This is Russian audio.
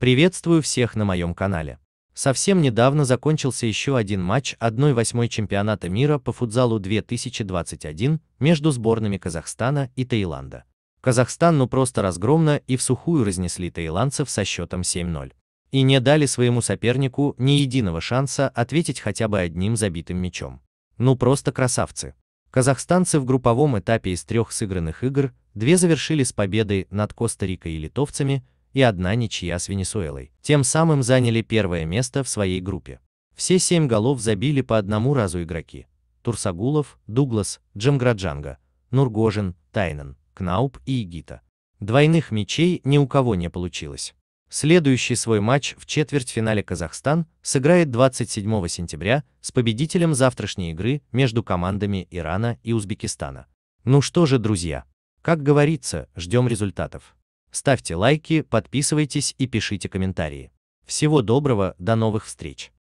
Приветствую всех на моем канале. Совсем недавно закончился еще один матч 1-8 чемпионата мира по футзалу 2021 между сборными Казахстана и Таиланда. Казахстан ну просто разгромно и в сухую разнесли таиландцев со счетом 7-0. И не дали своему сопернику ни единого шанса ответить хотя бы одним забитым мячом. Ну просто красавцы. Казахстанцы в групповом этапе из трех сыгранных игр две завершили с победой над Коста-Рикой и литовцами, и одна ничья с Венесуэлой. Тем самым заняли первое место в своей группе. Все семь голов забили по одному разу игроки. Турсагулов, Дуглас, Джамграджанга, Нургожин, Тайнен, Кнауп и Игита. Двойных мячей ни у кого не получилось. Следующий свой матч в четвертьфинале Казахстан сыграет 27 сентября с победителем завтрашней игры между командами Ирана и Узбекистана. Ну что же, друзья, как говорится, ждем результатов. Ставьте лайки, подписывайтесь и пишите комментарии. Всего доброго, до новых встреч!